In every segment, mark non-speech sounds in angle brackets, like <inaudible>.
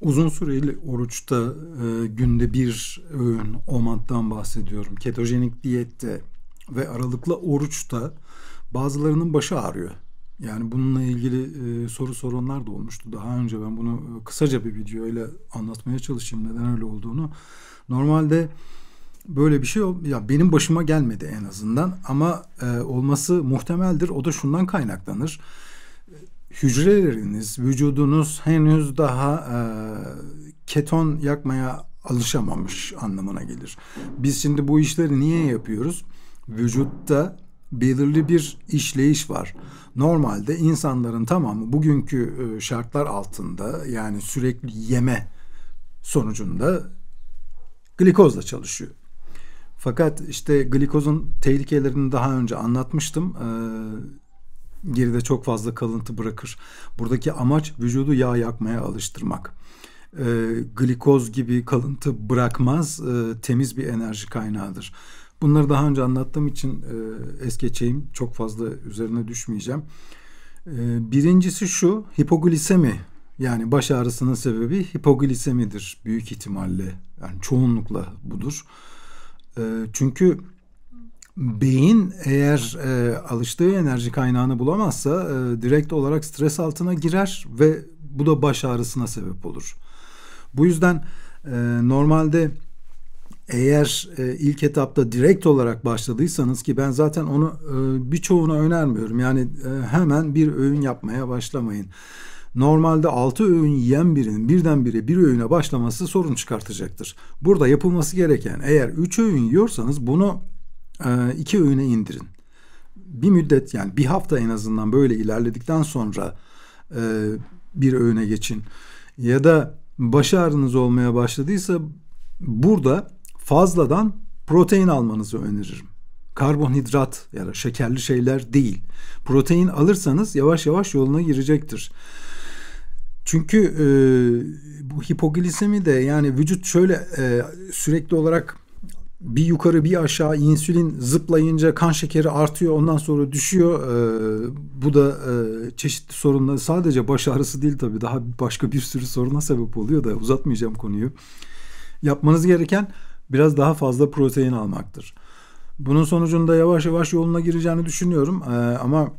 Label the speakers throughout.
Speaker 1: Uzun süreli oruçta e, günde bir öğün o bahsediyorum. Ketojenik diyette ve aralıklı oruçta bazılarının başı ağrıyor. Yani bununla ilgili e, soru soranlar da olmuştu daha önce. Ben bunu e, kısaca bir videoyla anlatmaya çalışayım neden öyle olduğunu. Normalde böyle bir şey ya benim başıma gelmedi en azından ama e, olması muhtemeldir. O da şundan kaynaklanır hücreleriniz, vücudunuz henüz daha e, keton yakmaya alışamamış anlamına gelir. Biz şimdi bu işleri niye yapıyoruz? Vücutta belirli bir işleyiş var. Normalde insanların tamamı bugünkü e, şartlar altında yani sürekli yeme sonucunda glikozla çalışıyor. Fakat işte glikozun tehlikelerini daha önce anlatmıştım. Ee, geride çok fazla kalıntı bırakır. Buradaki amaç vücudu yağ yakmaya alıştırmak. E, glikoz gibi kalıntı bırakmaz, e, temiz bir enerji kaynağıdır. Bunları daha önce anlattığım için e, es geçeyim. Çok fazla üzerine düşmeyeceğim. E, birincisi şu, hipoglisemi. Yani baş ağrısının sebebi hipoglisemidir büyük ihtimalle. Yani çoğunlukla budur. E, çünkü beyin eğer e, alıştığı enerji kaynağını bulamazsa e, direkt olarak stres altına girer ve bu da baş ağrısına sebep olur. Bu yüzden e, normalde eğer e, ilk etapta direkt olarak başladıysanız ki ben zaten onu e, birçoğuna önermiyorum. Yani e, hemen bir öğün yapmaya başlamayın. Normalde 6 öğün yiyen birinin birdenbire bir öğüne başlaması sorun çıkartacaktır. Burada yapılması gereken eğer 3 öğün yiyorsanız bunu ee, iki öğüne indirin. Bir müddet yani bir hafta en azından böyle ilerledikten sonra e, bir öğüne geçin. Ya da baş ağrınız olmaya başladıysa burada fazladan protein almanızı öneririm. Karbonhidrat ya da şekerli şeyler değil. Protein alırsanız yavaş yavaş yoluna girecektir. Çünkü e, bu hipoglisemi de yani vücut şöyle e, sürekli olarak bir yukarı bir aşağı insülin zıplayınca kan şekeri artıyor ondan sonra düşüyor. Ee, bu da e, çeşitli sorunları sadece baş ağrısı değil tabii daha başka bir sürü soruna sebep oluyor da uzatmayacağım konuyu. Yapmanız gereken biraz daha fazla protein almaktır. Bunun sonucunda yavaş yavaş yoluna gireceğini düşünüyorum. Ee, ama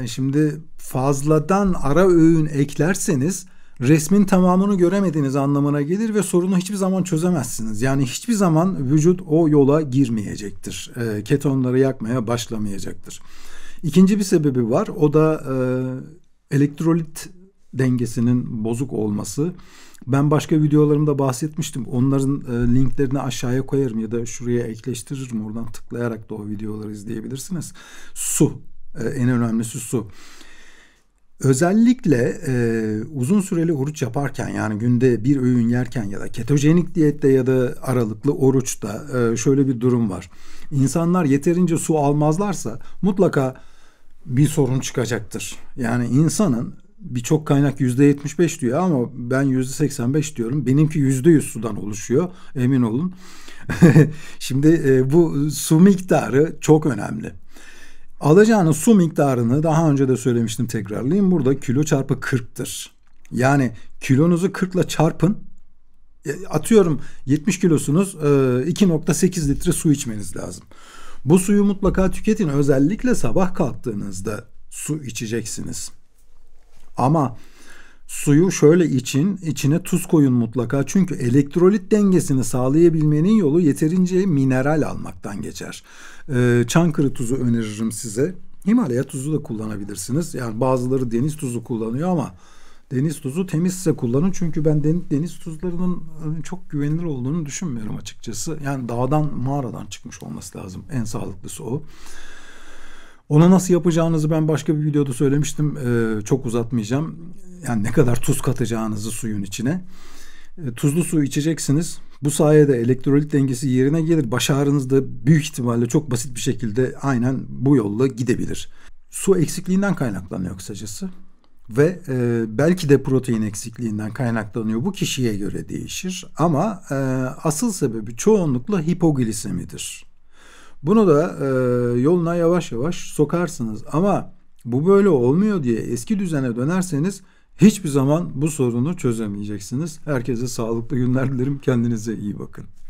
Speaker 1: e, şimdi fazladan ara öğün eklerseniz resmin tamamını göremediğiniz anlamına gelir ve sorunu hiçbir zaman çözemezsiniz. Yani hiçbir zaman vücut o yola girmeyecektir. E, ketonları yakmaya başlamayacaktır. İkinci bir sebebi var. O da e, elektrolit dengesinin bozuk olması. Ben başka videolarımda bahsetmiştim. Onların e, linklerini aşağıya koyarım ya da şuraya ekleştiririm. Oradan tıklayarak da o videoları izleyebilirsiniz. Su. E, en önemlisi su. Özellikle e, uzun süreli oruç yaparken yani günde bir öğün yerken ya da ketojenik diyette ya da aralıklı oruçta e, şöyle bir durum var. İnsanlar yeterince su almazlarsa mutlaka bir sorun çıkacaktır. Yani insanın birçok kaynak yüzde yetmiş beş diyor ama ben yüzde seksen beş diyorum. Benimki yüzde yüz sudan oluşuyor emin olun. <laughs> Şimdi e, bu su miktarı çok önemli. Alacağınız su miktarını daha önce de söylemiştim tekrarlayayım. Burada kilo çarpı 40'tır. Yani kilonuzu 40 ile çarpın. E, atıyorum 70 kilosunuz 2.8 e, litre su içmeniz lazım. Bu suyu mutlaka tüketin. Özellikle sabah kalktığınızda su içeceksiniz. Ama suyu şöyle için, içine tuz koyun mutlaka. Çünkü elektrolit dengesini sağlayabilmenin yolu yeterince mineral almaktan geçer. Ee, Çankırı tuzu öneririm size. Himalaya tuzu da kullanabilirsiniz. Yani bazıları deniz tuzu kullanıyor ama deniz tuzu temizse kullanın. Çünkü ben deniz, deniz tuzlarının e, çok güvenilir olduğunu düşünmüyorum açıkçası. Yani dağdan mağaradan çıkmış olması lazım. En sağlıklısı o. Onu nasıl yapacağınızı ben başka bir videoda söylemiştim. Ee, çok uzatmayacağım. Yani ne kadar tuz katacağınızı suyun içine. E, tuzlu su içeceksiniz. Bu sayede elektrolit dengesi yerine gelir. Baş ağrınız da büyük ihtimalle çok basit bir şekilde aynen bu yolla gidebilir. Su eksikliğinden kaynaklanıyor kısacası. Ve e, belki de protein eksikliğinden kaynaklanıyor. Bu kişiye göre değişir. Ama e, asıl sebebi çoğunlukla hipoglisemidir. Bunu da e, yoluna yavaş yavaş sokarsınız. Ama bu böyle olmuyor diye eski düzene dönerseniz hiçbir zaman bu sorunu çözemeyeceksiniz. Herkese sağlıklı günler dilerim. Kendinize iyi bakın.